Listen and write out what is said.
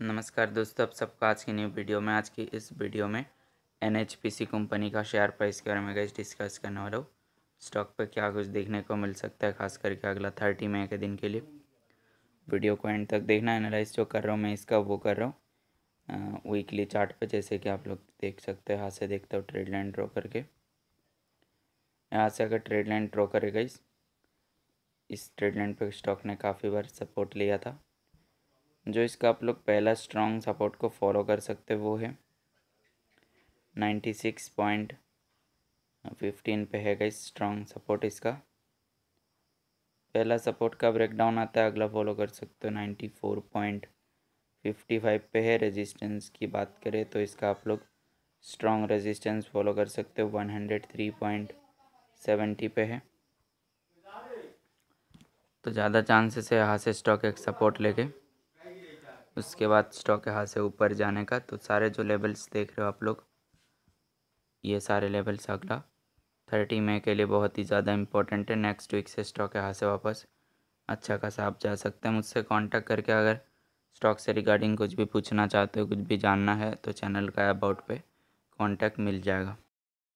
नमस्कार दोस्तों आप सबका आज की न्यू वीडियो में आज की इस वीडियो में एन कंपनी का शेयर प्राइस के बारे में गैस डिस्कस करने वाला हूँ स्टॉक पर क्या कुछ देखने को मिल सकता है खास करके अगला थर्टी मई के दिन के लिए वीडियो को एंड तक देखना एनालाइज जो कर रहा हूँ मैं इसका वो कर रहा हूँ वीकली चार्ट पर जैसे कि आप लोग देख सकते हो हाथ से देखते हो ट्रेड लाइन ड्रॉ करके यहाँ से अगर ट्रेड लाइन ड्रॉ करेगा इस ट्रेड लाइन पर स्टॉक ने काफ़ी बार सपोर्ट लिया था जो इसका आप लोग पहला स्ट्रॉन्ग सपोर्ट को फॉलो कर सकते वो है नाइन्टी सिक्स पॉइंट फिफ्टीन पे है गई स्ट्रॉन्ग सपोर्ट इसका पहला सपोर्ट का ब्रेकडाउन आता है अगला फॉलो कर सकते हो ninety four point fifty five पे है रेजिस्टेंस की बात करें तो इसका आप लोग स्ट्रॉन्ग रेजिस्टेंस फॉलो कर सकते हो one hundred three point seventy पे है तो ज़्यादा चांसेस है यहाँ से स्टॉक एक सपोर्ट लेके उसके बाद स्टॉक यहाँ से ऊपर जाने का तो सारे जो लेवल्स देख रहे हो आप लोग ये सारे लेवल्स अगला थर्टी मे के लिए बहुत ही ज़्यादा इंपॉर्टेंट है नेक्स्ट वीक से स्टॉक यहाँ से वापस अच्छा खासा आप जा सकते हैं मुझसे कांटेक्ट करके अगर स्टॉक से रिगार्डिंग कुछ भी पूछना चाहते हो कुछ भी जानना है तो चैनल का अबाउट पे कांटेक्ट मिल जाएगा